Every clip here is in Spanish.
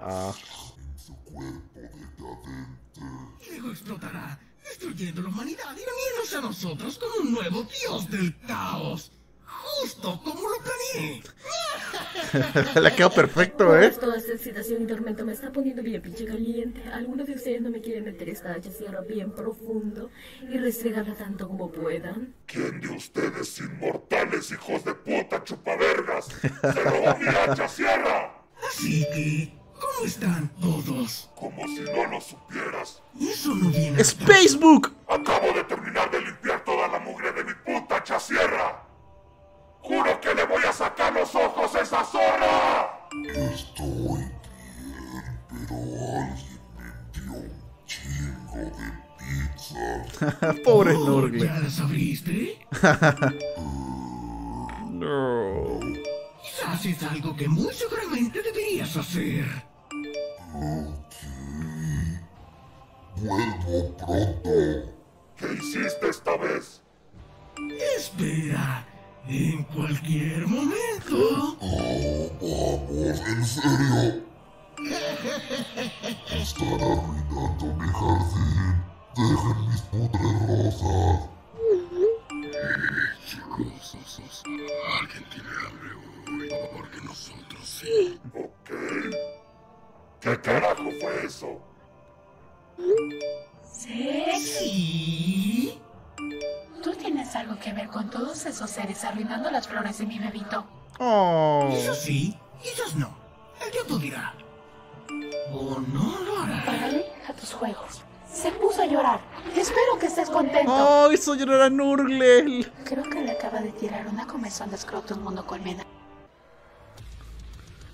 Ah. su cuerpo Luego explotará, destruyendo la humanidad y uniéndose a nosotros como un nuevo dios del caos. Justo como lo planeé. La quedó perfecto, ¿eh? Toda esta excitación y tormento me está poniendo bien pinche caliente. Algunos de ustedes no me quieren meter esta hacha Sierra bien profundo y restregarla tanto como puedan. ¿Quién de ustedes inmortales hijos de puta chupavergas? ¡Se robó mi hacha sierra! Sí, ¿Cómo están todos? Como si no lo supieras. Eso no viene. ¡Es Facebook! Acabo de terminar de limpiar toda la mugre de mi puta chasierra. ¡Juro que le voy a sacar los ojos a esa zorra! Estoy bien, pero alguien me dio un chingo de pizza. Pobre oh, Norgle. ¿Ya las abriste? no haces algo que muy seguramente deberías hacer. Ok. Vuelvo pronto. ¿Qué hiciste esta vez? Espera. En cualquier momento. Oh, vamos, en serio. Están arruinando mi jardín. Dejen mis putres rosas. Chicos, alguien tiene porque nosotros sí. ¿Qué carajo fue eso? ¿Sí? Tú tienes algo que ver con todos esos seres arruinando las flores de mi bebito. Oh. Eso sí, ellos no. El tiempo dirá. O no lo hará. a tus juegos. Se puso a llorar. Espero que estés contento. ¡Ay, oh, soy llorar a Nurgle! Creo que le acaba de tirar una comezón de escroto un mundo colmena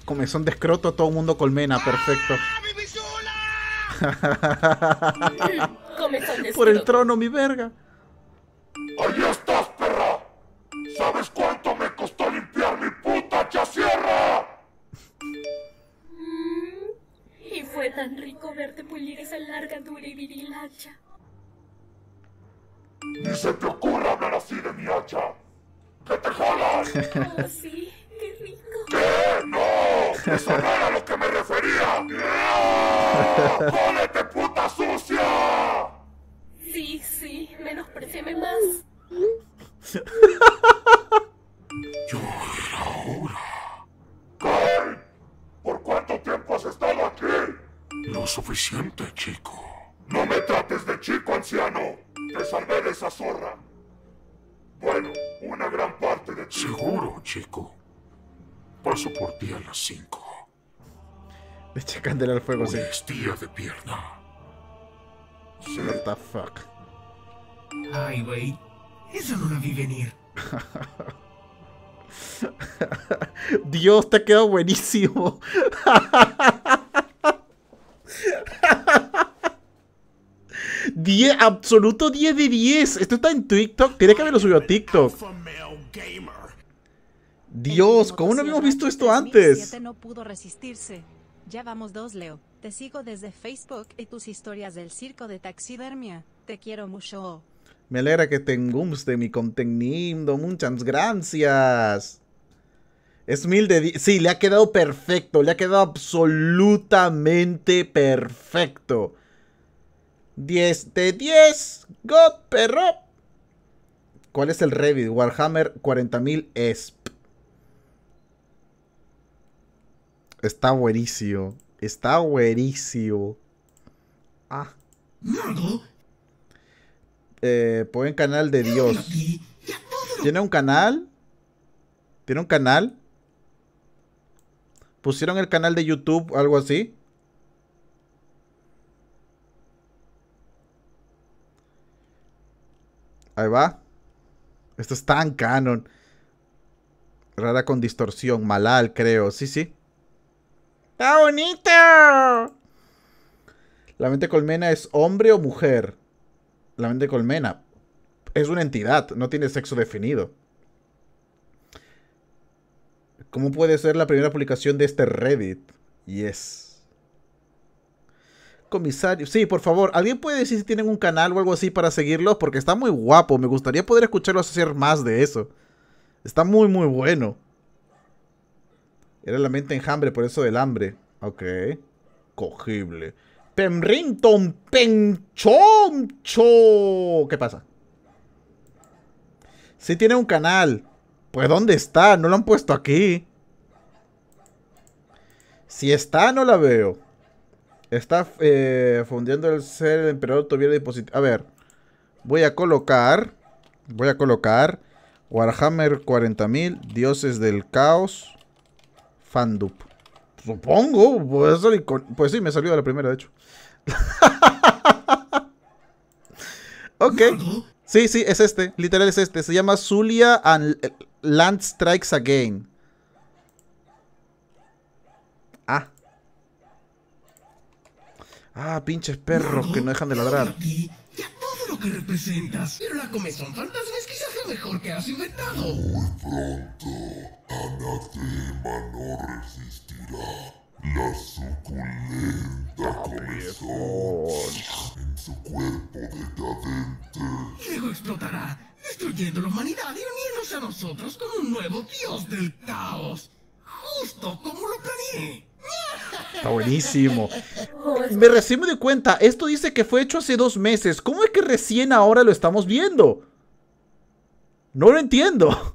comezón de escroto, todo el mundo colmena, ¡Ah, perfecto. comezón Por el trono, mi verga. Ahí estás, perra. ¿Sabes cuánto me costó limpiar mi puta hacha sierra? Mm, y fue tan rico verte pulir esa larga, dura y viril hacha. Ni se te ocurra hablar así de mi hacha. ¡Que te jodas! Oh, sí, qué rico. ¿Qué? ¡No! ¡Eso no a lo que me refería! puta sucia! Sí, sí, menospreciame más. Yo ahora. ¿Por cuánto tiempo has estado aquí? Lo suficiente, chico. No me trates de chico, anciano. Te salvé de esa zorra. Bueno, una gran parte de ti. Seguro, chico. Paso por ti a las 5. Echa candela al fuego, sí. de pierna. What the fuck. Ay, güey. Eso no lo vi venir. Dios, te ha quedado buenísimo. 10, absoluto 10 de 10. Esto está en TikTok. Tiene que lo subido a TikTok. Dios, ¿cómo no habíamos visto esto antes? No pudo resistirse. Ya vamos dos, Leo. Te sigo desde Facebook y tus historias del circo de taxidermia. Te quiero mucho. Me alegra que te guste mi contenido. Muchas gracias. Es mil de... Sí, le ha quedado perfecto. Le ha quedado absolutamente perfecto. 10 de 10. God, perro. ¿Cuál es el Revit? Warhammer 40.000 ESP. Está buenísimo. Está buenísimo. Ah. Eh, el canal de Dios. ¿Tiene un canal? ¿Tiene un canal? ¿Pusieron el canal de YouTube algo así? Ahí va. Esto es tan canon. Rara con distorsión. Malal, creo. Sí, sí. ¡Está bonito! La mente colmena es hombre o mujer. La mente colmena es una entidad, no tiene sexo definido. ¿Cómo puede ser la primera publicación de este Reddit? Yes. Comisario, sí, por favor, ¿alguien puede decir si tienen un canal o algo así para seguirlos? Porque está muy guapo, me gustaría poder escucharlos hacer más de eso. Está muy, muy bueno. Era la mente enjambre, por eso del hambre. Ok. Cogible. Pemrinton Penchoncho. ¿Qué pasa? Si tiene un canal. Pues ¿dónde está? No lo han puesto aquí. Si está, no la veo. Está eh, fundiendo el ser el emperador tuviera A ver. Voy a colocar. Voy a colocar. Warhammer 40.000. Dioses del caos. Fandup, Supongo, pues, sí, me salió la primera, de hecho. ok. Sí, sí, es este. Literal es este. Se llama Zulia and Land Strikes Again. Ah. Ah, pinches perros que no dejan de ladrar. la mejor que has inventado. Muy pronto, Anatema no resistirá la suculenta ah, comezón en su cuerpo decadente. Luego explotará, destruyendo la humanidad y uniéndose a nosotros con un nuevo dios del caos. Justo como lo planeé. Está buenísimo. Me recién me di cuenta, esto dice que fue hecho hace dos meses. ¿Cómo es que recién ahora lo estamos viendo? No lo entiendo.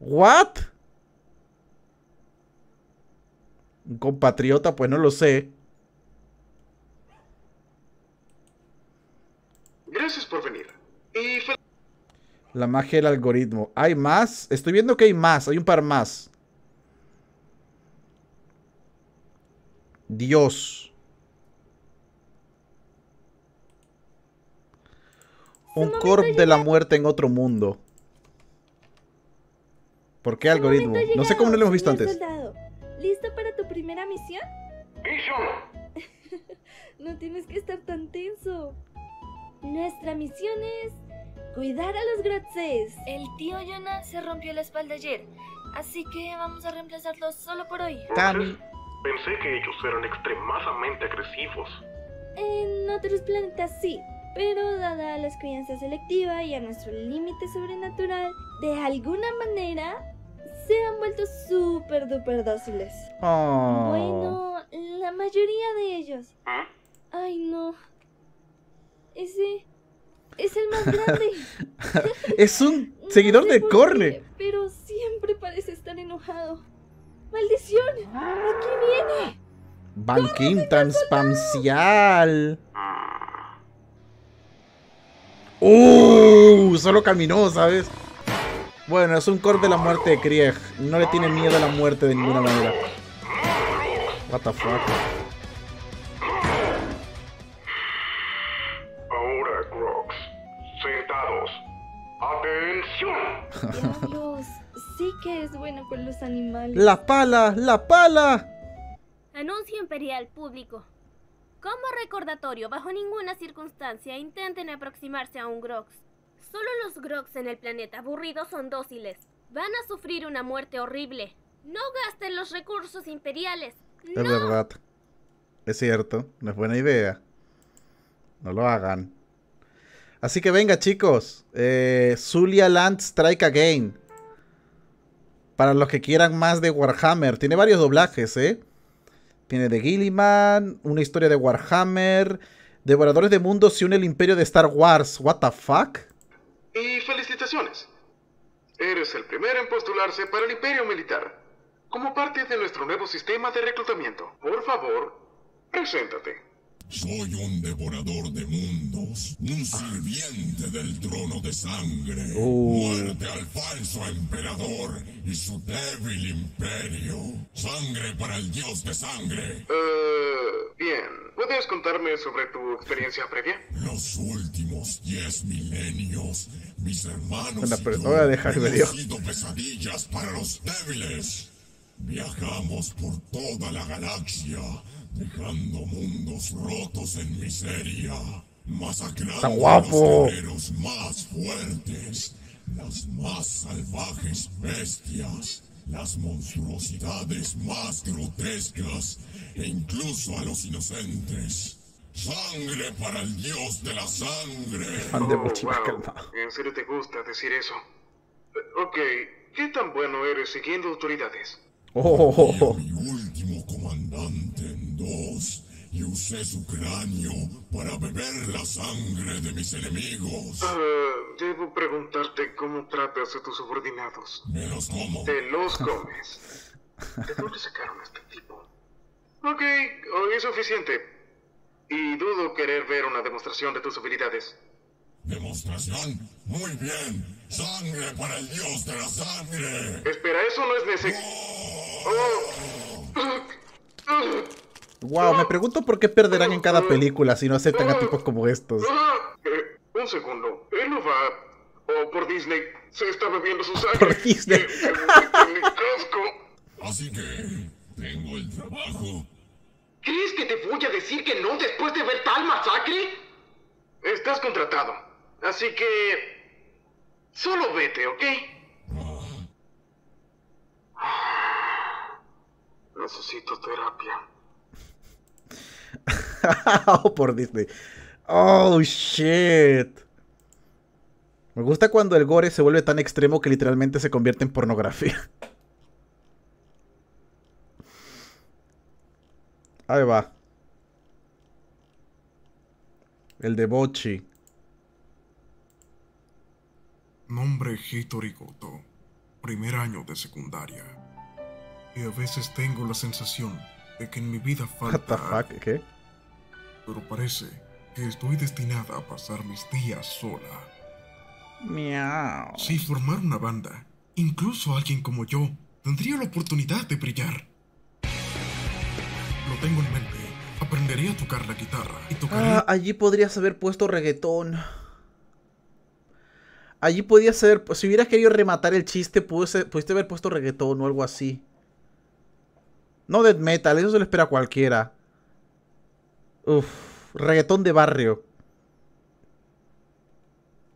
¿What? Un compatriota, pues no lo sé. Gracias por venir. La magia del algoritmo. ¿Hay más? Estoy viendo que hay más. Hay un par más. Dios. Un corp de la muerte en otro mundo. ¿Por qué algoritmo? No sé cómo no lo hemos visto antes. ¿Listo para tu primera misión? ¡Misión! no tienes que estar tan tenso. Nuestra misión es cuidar a los Gratseis. El tío Jonah se rompió la espalda ayer, así que vamos a reemplazarlo solo por hoy. Pensé que ellos eran extremadamente agresivos. En otros planetas sí, pero dada la experiencia selectiva y a nuestro límite sobrenatural, de alguna manera se han vuelto súper duper dóciles. Oh. Bueno, la mayoría de ellos. ¿Ah? Ay, no. Ese es el más grande. es un seguidor de Corne. pero siempre parece estar enojado. ¡Maldición! Ah. ¡Aquí viene! ¡Banquín transpancial! ¡Uh! Solo caminó, ¿sabes? Bueno, es un corte de la muerte de Krieg. No le tiene miedo a la muerte de ninguna manera. What the Ahora, Crocs. ¡Atención! que es con los animales. ¡La pala! ¡La pala! Anuncio imperial público. Como recordatorio, bajo ninguna circunstancia intenten aproximarse a un Grox. Solo los Grox en el planeta aburrido son dóciles. Van a sufrir una muerte horrible. No gasten los recursos imperiales. Es verdad. Es cierto, no es buena idea. No lo hagan. Así que venga, chicos. Eh, Zulia Land Strike Again. Para los que quieran más de Warhammer. Tiene varios doblajes, ¿eh? Tiene de Gilliman, una historia de Warhammer. Devoradores de Mundos y un el imperio de Star Wars. ¿What the fuck? Y felicitaciones. Eres el primero en postularse para el imperio militar. Como parte de nuestro nuevo sistema de reclutamiento, por favor, preséntate. Soy un devorador de mundos, un del trono de sangre. Oh. Muerte al falso emperador y su débil imperio. Sangre para el dios de sangre. Eh, bien. ¿Puedes contarme sobre tu experiencia previa? Los últimos diez milenios, mis hermanos y yo hemos sido pesadillas para los débiles. Viajamos por toda la galaxia, dejando mundos rotos en miseria. Está guapo. Los más fuertes, las más salvajes bestias, las monstruosidades más grotescas e incluso a los inocentes. ¡Sangre para el dios de la sangre! Oh, wow. calma. ¿En serio te gusta decir eso? Eh, ok, ¿qué tan bueno eres siguiendo autoridades? Oh, oh, Usé su cráneo para beber la sangre de mis enemigos. Ah, debo preguntarte cómo tratas a tus subordinados. Me los como. Te los comes. ¿De dónde sacaron a este tipo? Ok, hoy oh, es suficiente. Y dudo querer ver una demostración de tus habilidades. ¿Demostración? Muy bien. Sangre para el dios de la sangre. Espera, eso no es necesario. Oh. Ah, ah. Wow, me pregunto por qué perderán en cada película si no aceptan a tipos como estos. Ah, eh, un segundo, él no va o por Disney se está bebiendo su sangre. Por Disney. Así que tengo el trabajo. ¿Crees que te voy a decir que no después de ver tal masacre? Estás contratado. Así que. Solo vete, ¿ok? Ah. Necesito terapia o por Disney. Oh, shit. Me gusta cuando el gore se vuelve tan extremo que literalmente se convierte en pornografía. Ahí va. El de Bochi. Nombre Hitori Primer año de secundaria. Y a veces tengo la sensación de que en mi vida falta. What ¿Qué? pero parece que estoy destinada a pasar mis días sola. Miau. Si formar una banda, incluso alguien como yo tendría la oportunidad de brillar. Lo tengo en mente. Aprenderé a tocar la guitarra y tocaré... Ah, allí podrías haber puesto reggaetón. Allí podías ser... Si hubieras querido rematar el chiste, pudiste, haber puesto reggaetón o algo así. No death metal, eso se lo espera cualquiera. Uf, reggaetón de barrio.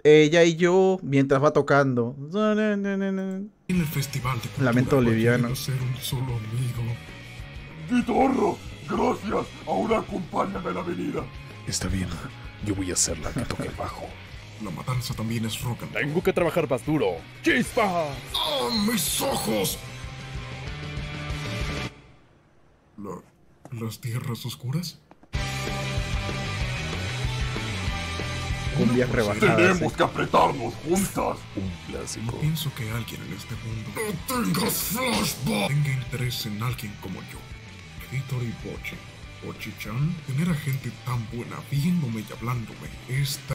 Ella y yo, mientras va tocando. En el festival de Lamento boliviano. ser un solo amigo. Vitorro, gracias. Ahora acompáñame a la avenida. Está bien. Yo voy a hacerla. la que toque el bajo. La matanza también es roca. Tengo que trabajar más duro. ¡Chispa! ¡Ah, mis ojos! ¿Las tierras oscuras? Tenemos que apretarnos juntas. No pienso que alguien en este mundo no tengas flashback. Tenga interés en alguien como yo. Editor y Boche. boche tener a gente tan buena viéndome y hablándome esta...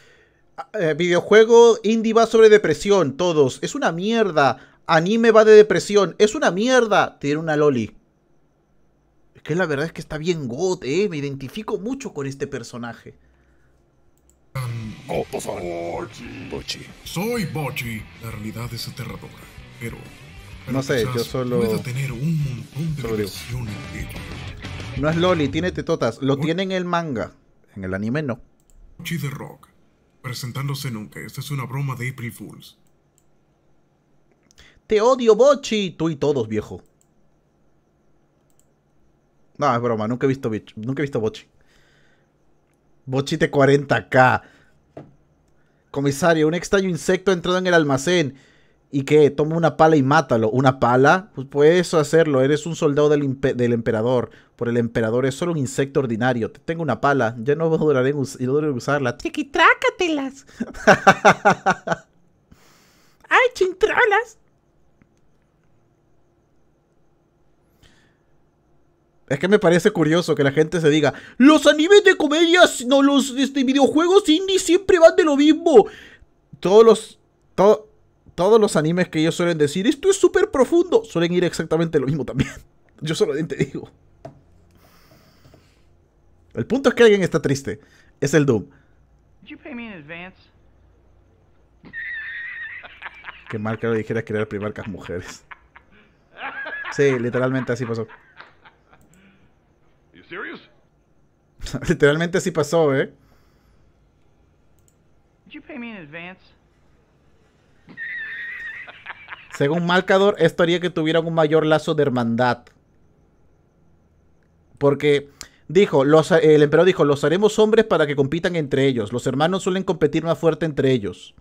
Ah, eh, videojuego indie va sobre depresión, todos. Es una mierda. Anime va de depresión. Es una mierda. Tiene una loli. Es que la verdad es que está bien gote, eh. Me identifico mucho con este personaje. Oh, por pues, oh, Bochi. Bochi. Soy Bochi. La realidad es aterradora, pero. no sé, yo solo. un No es Loli, tiene tetotas. Lo tiene en el manga. En el anime no. Bochi de Rock. Presentándose nunca. Esta es una broma de April Fools. Te odio, Bochi. Tú y todos, viejo. No, es broma. Nunca he visto, nunca he visto Bochi. Bochi de 40k. Comisario, un extraño insecto ha entrado en el almacén. ¿Y que Toma una pala y mátalo. ¿Una pala? Pues puedes hacerlo. Eres un soldado del, emperador. Por el emperador es solo un insecto ordinario. tengo una pala. Ya no duraré en, us no usarla. ¡Chiquitrácatelas! ¡Ay, chintralas Es que me parece curioso que la gente se diga, los animes de comedias, no, los de este videojuegos indie siempre van de lo mismo. Todos los, todos los animes que ellos suelen decir, esto es súper profundo, suelen ir exactamente lo mismo también. Yo solo solamente digo. El punto es que alguien está triste. Es el Doom. Qué mal que lo dijera que era primarcas mujeres. Sí, literalmente así pasó. Literalmente así pasó, ¿eh? Según Malcador, esto haría que tuvieran un mayor lazo de hermandad. Porque dijo, el emperador dijo, los haremos hombres para que compitan entre ellos. Los hermanos suelen competir más fuerte entre ellos.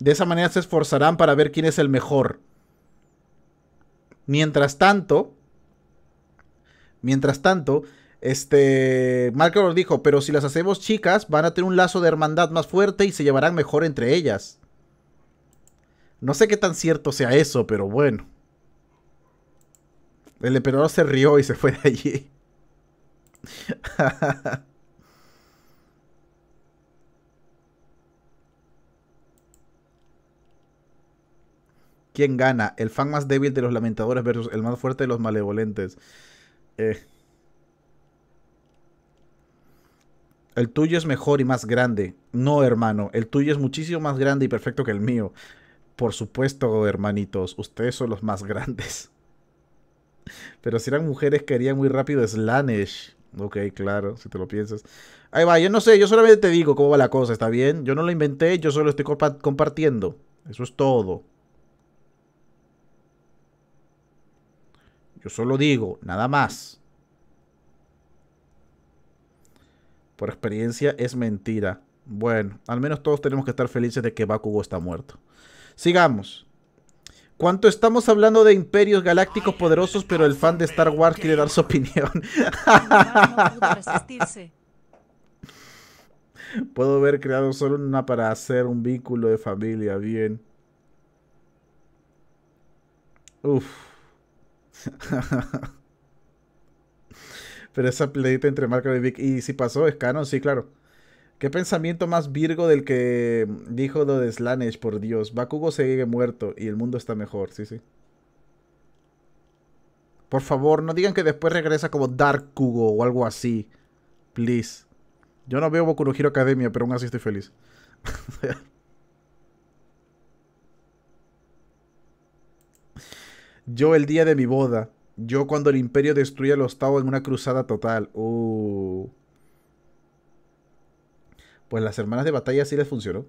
De esa manera se esforzarán para ver quién es el mejor. Mientras tanto, mientras tanto, este, nos dijo, pero si las hacemos chicas, van a tener un lazo de hermandad más fuerte y se llevarán mejor entre ellas. No sé qué tan cierto sea eso, pero bueno. El emperador se rió y se fue de allí. ¿Quién gana? El fan más débil de los lamentadores versus el más fuerte de los malevolentes. Eh. El tuyo es mejor y más grande. No, hermano, el tuyo es muchísimo más grande y perfecto que el mío. Por supuesto, hermanitos, ustedes son los más grandes. Pero si eran mujeres, querían muy rápido Slanesh. Ok, claro, si te lo piensas. Ahí va, yo no sé, yo solamente te digo cómo va la cosa, ¿está bien? Yo no lo inventé, yo solo estoy compartiendo. Eso es todo. Yo solo digo, nada más. Por experiencia es mentira. Bueno, al menos todos tenemos que estar felices de que Bakugo está muerto. Sigamos. ¿Cuánto estamos hablando de imperios galácticos poderosos, pero el fan de Star Wars quiere dar su opinión? Puedo haber creado solo una para hacer un vínculo de familia, bien. Uf. Pero esa pleita entre Marco y Vic, y si pasó, es canon, sí, claro. ¿Qué pensamiento más virgo del que dijo lo de Slanesh, por Dios? Bakugo sigue muerto y el mundo está mejor, sí, sí. Por favor, no digan que después regresa como Dark Kugo o algo así. Please. Yo no veo Boku no Academia, pero aún así estoy feliz. Yo el día de mi boda yo cuando el imperio destruye a los Tao en una cruzada total. Uh. Pues las hermanas de batalla sí les funcionó.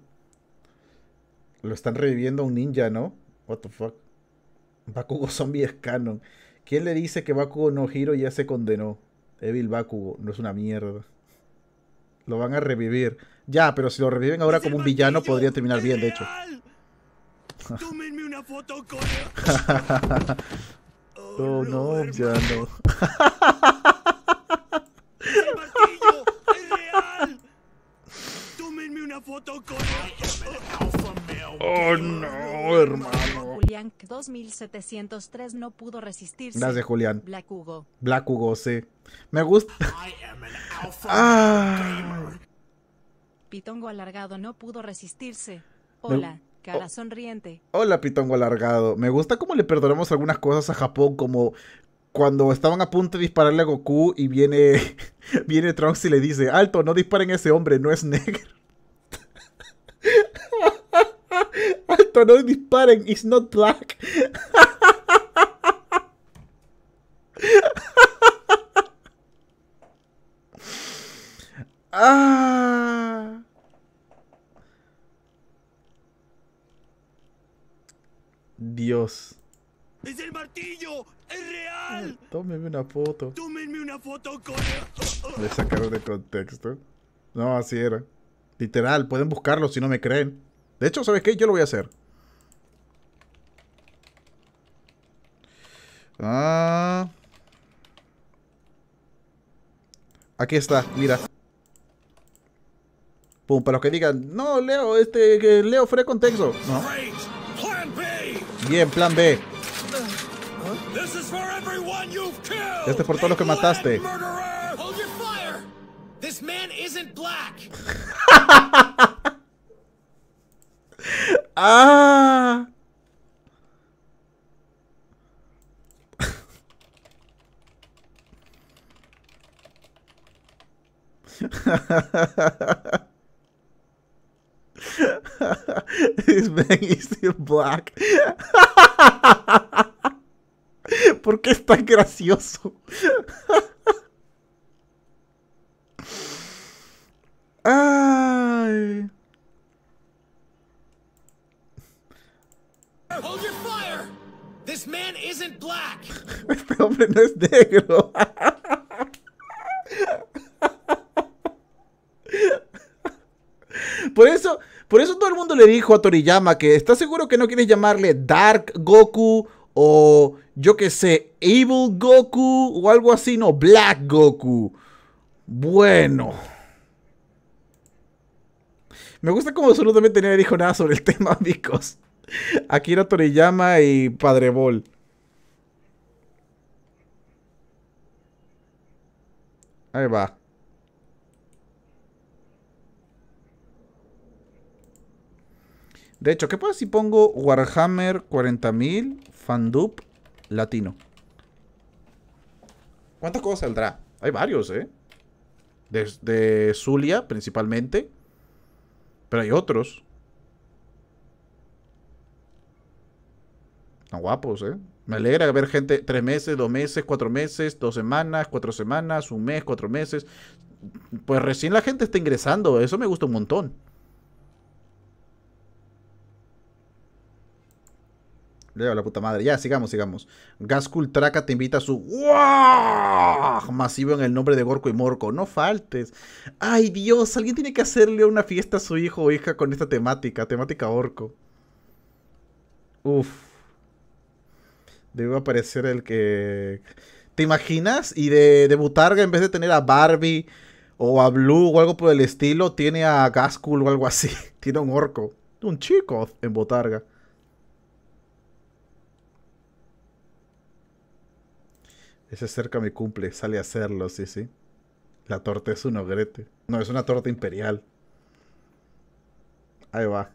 Lo están reviviendo a un ninja, ¿no? What the fuck. Bakugo zombie es canon. ¿Quién le dice que Bakugo no y ya se condenó? Evil Bakugo, no es una mierda. Lo van a revivir. Ya, pero si lo reviven ahora como un villano podría terminar bien, de hecho. Tómenme una foto no, no, ya no. ¡El martillo! ¡Es real! ¡Tómenme una foto con ¡Oh, no, hermano! Julián 2703 no pudo resistirse. Las de Julián. Black Hugo. Black Hugo, sí. Me gusta. ah. Pitongo alargado no pudo resistirse. Hola. Oh. sonriente. Hola, pitongo alargado. Me gusta cómo le perdonamos algunas cosas a Japón, como cuando estaban a punto de dispararle a Goku y viene, viene Trunks y le dice, alto, no disparen a ese hombre, no es negro. alto, no disparen, it's not black. ah. ¡Es el martillo! ¡Es real! Tómeme una foto. Tómenme una foto con. Le sacaron de contexto. No, así era. Literal, pueden buscarlo si no me creen. De hecho, ¿sabes qué? Yo lo voy a hacer. Ah. Aquí está, mira. Pum, para los que digan, no, Leo, este, Leo fue contexto. No. Bien, plan B. Este es por todos los que mataste. ah. ven y Sir Black. ¿Por qué es tan gracioso? Ay. Hold your fire. This man isn't black. Este hombre no es negro. le dijo a Toriyama que está seguro que no quieres llamarle Dark Goku o yo que sé, Evil Goku o algo así, no, Black Goku. Bueno. Me gusta como absolutamente nadie dijo nada sobre el tema, amigos. era Toriyama y Padre Ball. Ahí va. De hecho, ¿qué pasa si pongo Warhammer 40.000 Fandub Latino? ¿Cuántas cosas saldrá? Hay varios, ¿eh? Desde Zulia, principalmente. Pero hay otros. Están guapos, ¿eh? Me alegra ver gente tres meses, dos meses, cuatro meses, dos semanas, cuatro semanas, un mes, cuatro meses. Pues recién la gente está ingresando. Eso me gusta un montón. la puta madre. Ya, sigamos, sigamos. Gascul Traca te invita a su ¡Wow! masivo en el nombre de Gorko y Morco. No faltes. Ay, Dios, alguien tiene que hacerle una fiesta a su hijo o hija con esta temática, temática orco. Uf. Debe aparecer el que... ¿Te imaginas? Y de, Butarga, en vez de tener a Barbie o a Blue o algo por el estilo, tiene a Gascul o algo así. Tiene un orco. Un chico en Butarga. Ese cerca acerca mi cumple, sale a hacerlo, sí, sí. La torta es un ogrete. No, es una torta imperial. Ahí va.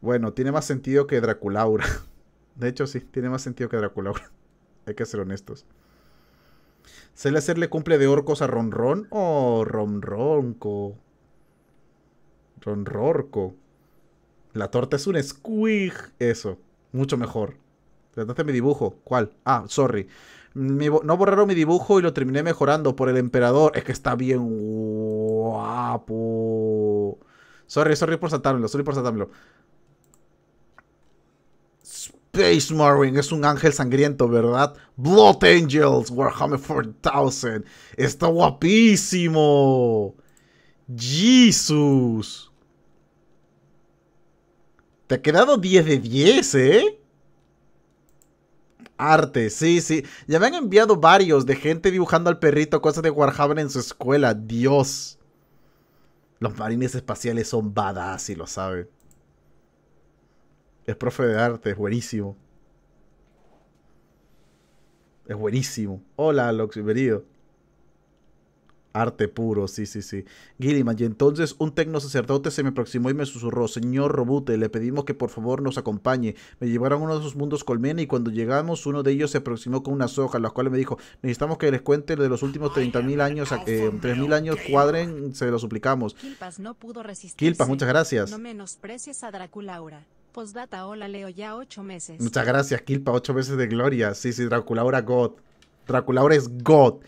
Bueno, tiene más sentido que Draculaura. De hecho, sí, tiene más sentido que Draculaura. Hay que ser honestos. ¿Sale a hacerle cumple de orcos a Ronron? Oh, Ronronco. Ronrorco. La torta es un squig. Eso, mucho mejor. Entonces mi dibujo. ¿Cuál? Ah, sorry. no borraron mi dibujo y lo terminé mejorando por el emperador. Es que está bien guapo. Sorry, sorry por saltármelo, sorry por saltármelo. Space Marine es un ángel sangriento, ¿verdad? Blood Angels, Warhammer 4000. Está guapísimo. Jesus. Te ha quedado 10 de 10, ¿eh? Arte, sí, sí. Ya me han enviado varios de gente dibujando al perrito cosas de Warhammer en su escuela. Dios. Los marines espaciales son badass y lo saben. Es profe de arte, es buenísimo. Es buenísimo. Hola, Alox, bienvenido. Arte puro, sí, sí, sí. Gilliman, y entonces un tecno sacerdote se me aproximó y me susurró, Señor Robute, le pedimos que por favor nos acompañe. Me llevaron a uno de sus mundos colmena y cuando llegamos uno de ellos se aproximó con unas hojas, la cuales me dijo, necesitamos que les cuente de los últimos 30.000 años, tres 3.000 años cuadren, se lo suplicamos. Kilpa, no pudo muchas gracias. Leo, ya ocho meses. Muchas gracias, Kilpa, ocho meses de gloria. Sí, sí, Draculaura God. Draculaura es God.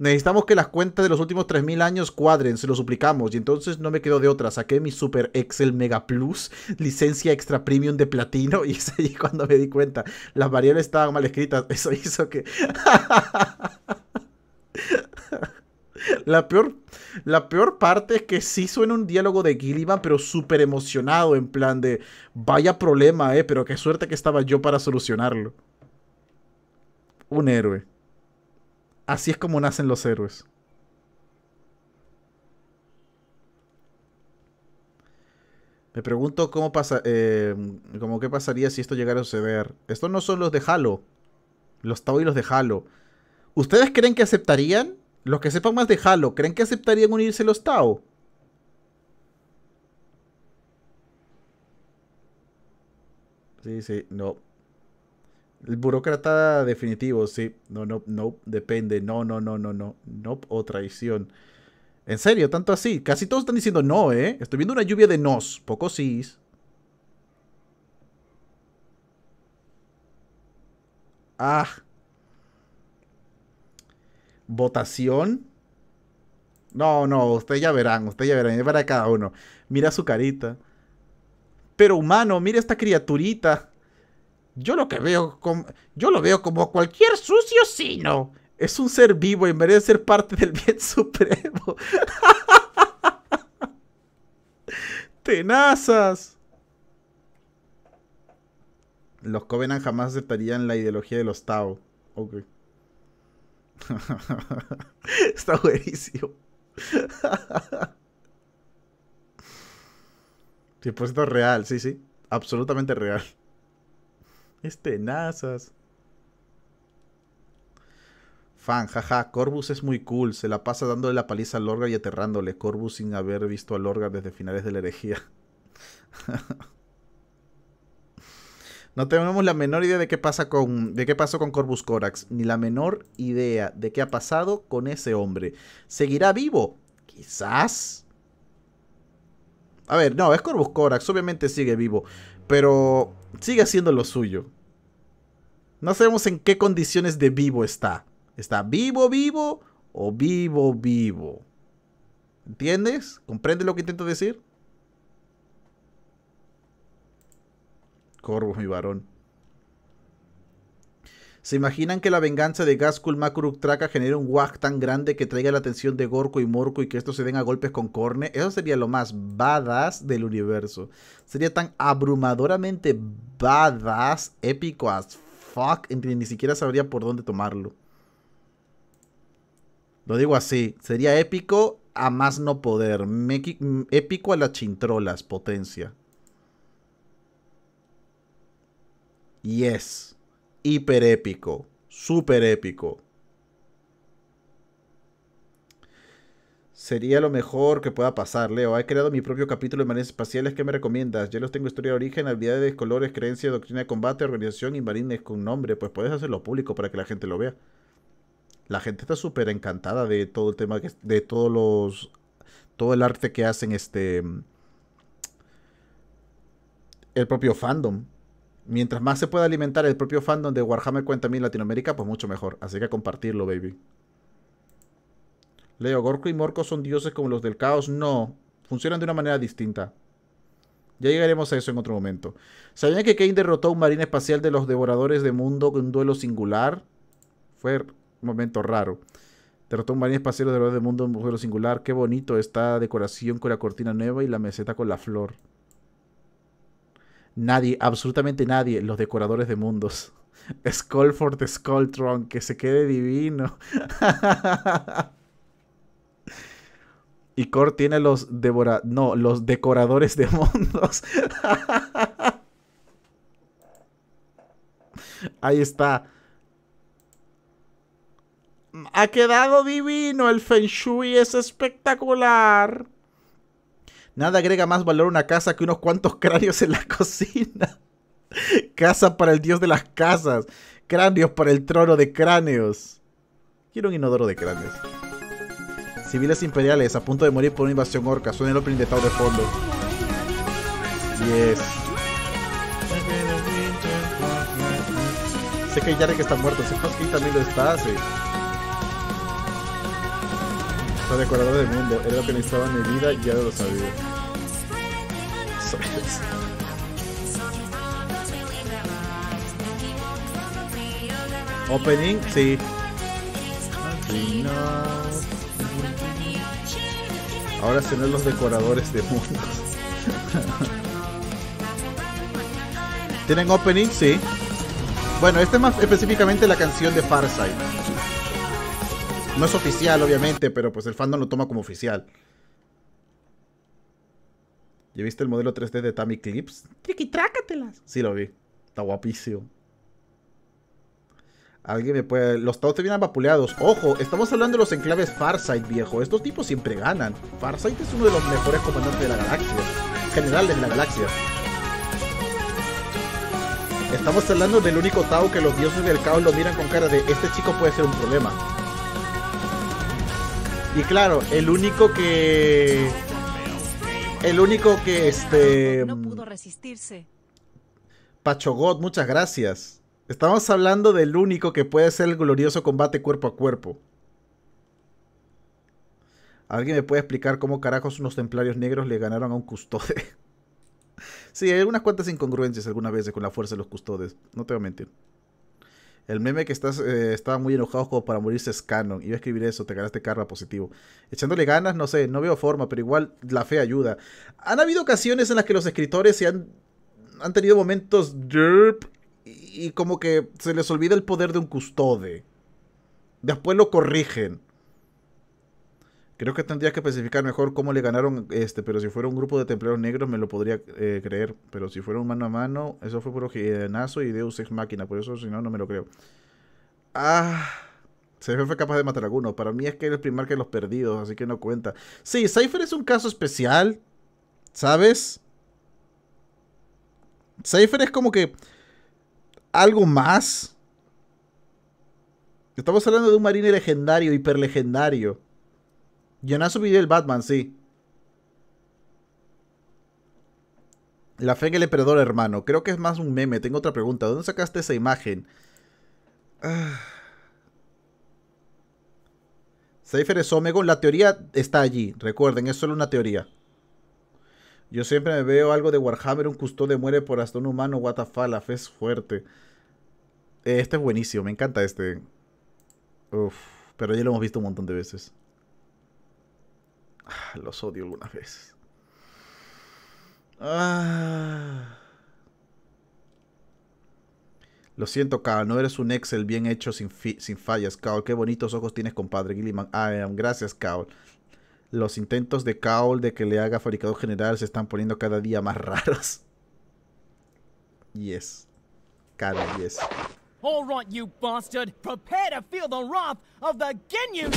Necesitamos que las cuentas de los últimos 3.000 años cuadren, se lo suplicamos. Y entonces no me quedo de otra. Saqué mi Super Excel Mega Plus, licencia extra premium de platino. Y es ahí cuando me di cuenta. Las variables estaban mal escritas. Eso hizo que... La peor, la peor parte es que sí suena un diálogo de Gilliman, pero súper emocionado, en plan de, vaya problema, eh, pero qué suerte que estaba yo para solucionarlo. Un héroe. Así es como nacen los héroes. Me pregunto cómo pasa, eh, cómo qué pasaría si esto llegara a suceder. Estos no son los de Halo, los Tau y los de Halo. ¿Ustedes creen que aceptarían? Los que sepan más de Halo, ¿creen que aceptarían unirse los Tao? Sí, sí, no. El burócrata definitivo, sí. No, no, no, depende. No, no, no, no, no. No, o traición. En serio, tanto así. Casi todos están diciendo no, ¿eh? Estoy viendo una lluvia de nos. Pocos sís. Ah. Votación. No, no, ustedes ya verán, ustedes ya verán, es para cada uno. Mira su carita. Pero humano, mira esta criaturita. Yo lo que veo como, yo lo veo como cualquier sucio sino. Es un ser vivo y merece ser parte del bien supremo. Tenazas. Los Covenant jamás aceptarían la ideología de los Tao. Ok. Está buenísimo. Sí, pues esto es real, sí, sí. Absolutamente real. Es tenazas. Fan, jaja, Corbus es muy cool. Se la pasa dándole la paliza al Lorga y aterrándole. Corbus sin haber visto al Lorgar desde finales de la herejía. no tenemos la menor idea de qué, pasa con, de qué pasó con Corbus Corax. Ni la menor idea de qué ha pasado con ese hombre. ¿Seguirá vivo? Quizás. A ver, no, es Corbus Corax. Obviamente sigue vivo. Pero sigue haciendo lo suyo. No sabemos en qué condiciones de vivo está. ¿Está vivo, vivo o vivo, vivo? ¿Entiendes? ¿Comprendes lo que intento decir? Corvo, mi varón. ¿Se imaginan que la venganza de Gaskul Makuruk Traka genere un wag tan grande que traiga la atención de Gorko y Morco y que estos se den a golpes con Corne? Eso sería lo más badass del universo. Sería tan abrumadoramente badass, épico as fuck, ni siquiera sabría por dónde tomarlo. Lo digo así, sería épico a más no poder, épico a las chintrolas, potencia. Yes hiper épico, super épico. Sería lo mejor que pueda pasar, Leo. He creado mi propio capítulo de marines espaciales. ¿Qué me recomiendas? Ya los tengo historia de origen, habilidades, colores, creencias, doctrina de combate, organización y marines con nombre. Pues puedes hacerlo público para que la gente lo vea. La gente está súper encantada de todo el tema, de todos los... Todo el arte que hacen este... El propio fandom mientras más se pueda alimentar el propio fandom de Warhammer en Latinoamérica, pues mucho mejor. Así que compartirlo, baby. Leo, Gorko y Morco son dioses como los del caos. No, funcionan de una manera distinta. Ya llegaremos a eso en otro momento. ¿Sabían que Kane derrotó a un marine espacial de los Devoradores de Mundo en un duelo singular? Fue un momento raro. Derrotó a un marine espacial de los Devoradores de Mundo en un duelo singular. Qué bonito esta decoración con la cortina nueva y la meseta con la flor nadie, absolutamente nadie, los decoradores de mundos. Skull for Skulltron, que se quede divino. y Cor tiene los no, los decoradores de mundos. Ahí está. Ha quedado divino, el Feng Shui es espectacular. Nada agrega más valor a una casa que unos cuantos cráneos en la cocina. casa para el dios de las casas. Cráneos para el trono de cráneos. Quiero un inodoro de cráneos. Civiles imperiales a punto de morir por una invasión orca. Suena el opening de Tau de fondo. Yes. Sé que Yarek está muerto. Sé que también lo está. Sí. Está del mundo. Era lo que necesitaba en mi vida y ya lo sabía. Opening, sí. Ahora nos los decoradores de mundos. ¿Tienen opening? Sí. Bueno, este es más específicamente la canción de Farsight. No es oficial, obviamente, pero pues el fandom lo toma como oficial. ¿Ya viste el modelo 3D de Tammy Clips? trácatelas! Sí, lo vi. Está guapísimo. Alguien me puede... Los Tau te vienen vapuleados. ¡Ojo! Estamos hablando de los enclaves Farsight, viejo. Estos tipos siempre ganan. Farsight es uno de los mejores comandantes de la galaxia. General de la galaxia. Estamos hablando del único Tau que los dioses del caos lo miran con cara de... Este chico puede ser un problema. Y claro, el único que el único que este. No pudo resistirse. Pachogot, muchas gracias. Estamos hablando del único que puede ser el glorioso combate cuerpo a cuerpo. ¿Alguien me puede explicar cómo carajos unos templarios negros le ganaron a un custode? sí, hay unas cuantas incongruencias algunas veces con la fuerza de los custodes, no te voy a mentir. El meme que estás, eh, estaba muy enojado como para morirse es canon. Iba a escribir eso, te ganaste carga positivo. Echándole ganas, no sé, no veo forma, pero igual la fe ayuda. Han habido ocasiones en las que los escritores se han, han tenido momentos derp y, y como que se les olvida el poder de un custode. Después lo corrigen. Creo que tendría que especificar mejor cómo le ganaron este, pero si fuera un grupo de templarios negros me lo podría eh, creer, pero si fuera un mano a mano, eso fue puro genazo y Deus Ex Máquina, por eso si no, no me lo creo. Ah, Cypher fue capaz de matar a alguno, para mí es que es el primar que los perdidos, así que no cuenta. Sí, Cypher es un caso especial, ¿sabes? Cypher es como que algo más. Estamos hablando de un marine legendario, hiperlegendario. Jonas video el Batman, sí. La fe en el emperador, hermano. Creo que es más un meme. Tengo otra pregunta. ¿Dónde sacaste esa imagen? Ah. Seifer es Omegon. La teoría está allí. Recuerden, es solo una teoría. Yo siempre me veo algo de Warhammer. Un custode muere por hasta un humano. What la fe es fuerte. Eh, este es buenísimo. Me encanta este. Uf, pero ya lo hemos visto un montón de veces. Los odio algunas veces. Ah. Lo siento, Kaol. no eres un Excel bien hecho sin, sin fallas, Kaol. Qué bonitos ojos tienes, compadre Gilliman. Ah, em, gracias, Kaol. Los intentos de Kaol de que le haga fabricador general se están poniendo cada día más raros. Yes. Cara, yes. All right, you bastard, prepare to feel the wrath of the Ginyu.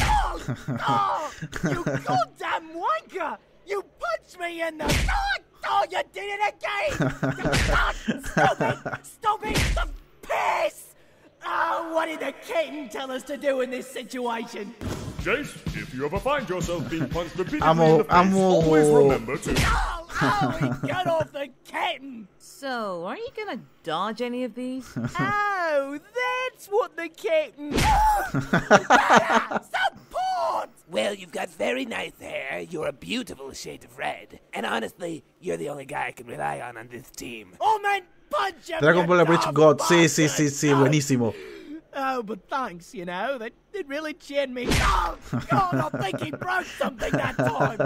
Oh, you goddamn wanker! You punched me in the. Oh, oh you did it again! oh, stupid, stupid, the piss! Oh, what did the kitten tell us to do in this situation? Jace, if you ever find yourself being punched repeatedly I'm all, in the face, I'm all... always remember to. Oh, oh, he off the kitten! So, are you gonna dodge any of these? Ah! Oh, that's what the kitten. Support! Well, you've got very nice hair. You're a beautiful shade of red. And honestly, you're the only guy I can rely on on this team. Oh, man, punch him! Dragon Ball Bridge God. Sí, sí, sí, sí, buenísimo. Oh, but thanks, you know. That it really cheered me. Oh, God, I think he broke something that time.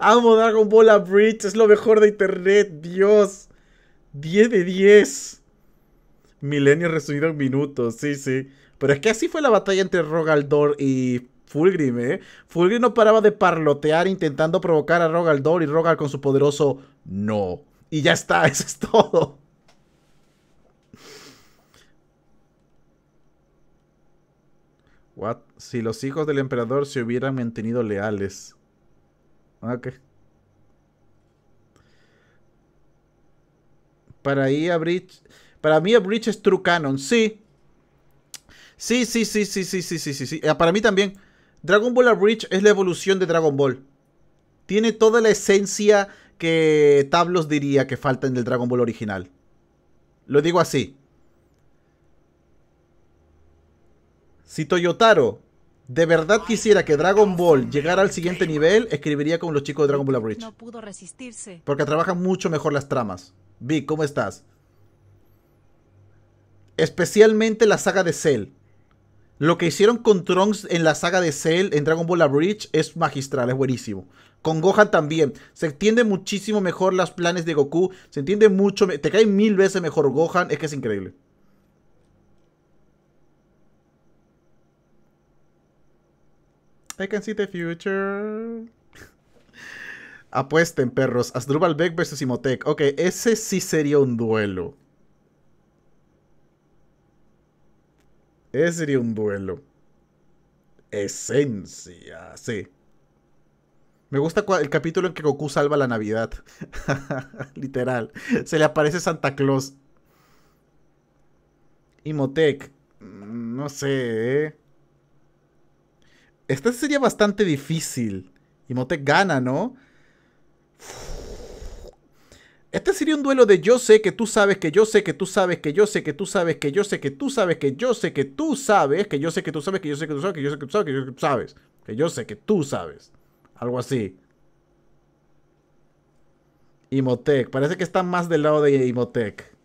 Amo Dragon Ball Bridge, es lo mejor de internet, Dios. 10 de 10. Milenio resumido en minutos, sí, sí. Pero es que así fue la batalla entre Rogaldor y Fulgrim, ¿eh? Fulgrim no paraba de parlotear intentando provocar a Rogaldor y Rogal con su poderoso no. Y ya está, eso es todo. What? Si los hijos del emperador se hubieran mantenido leales. Ah, ok. Para ir a Bridge. Para mí, A Bridge es true canon. Sí. Sí, sí, sí, sí, sí, sí, sí, sí. Ah, para mí también. Dragon Ball A Bridge es la evolución de Dragon Ball. Tiene toda la esencia que Tablos diría que falta en el Dragon Ball original. Lo digo así. Si Toyotaro de verdad quisiera que Dragon Ball llegara al siguiente nivel, escribiría con los chicos de Dragon Ball Bridge. pudo resistirse. Porque trabajan mucho mejor las tramas. Vic, ¿cómo estás? especialmente la saga de Cell. Lo que hicieron con Trunks en la saga de Cell en Dragon Ball Bridge es magistral, es buenísimo. Con Gohan también. Se entiende muchísimo mejor los planes de Goku. Se entiende mucho. Te cae mil veces mejor Gohan. Es que es increíble. I can see the future. Apuesten, perros. Asdrubal Beck versus Imotec. Ok, ese sí sería un duelo. Ese sería un duelo. Esencia, sí. Me gusta el capítulo en que Goku salva la Navidad. Literal. Se le aparece Santa Claus. Imotec. Mm, no sé. ¿eh? Esta sería bastante difícil. Imotec gana, ¿no? Este sería un duelo de yo sé que tú sabes que yo sé que tú sabes que yo sé que tú sabes que yo sé que tú sabes que yo sé que tú sabes que yo sé que tú sabes que yo sé que tú sabes que yo sé que tú sabes que yo sé que tú sabes Algo así. Imotec. Parece que está más del lado de Imotec.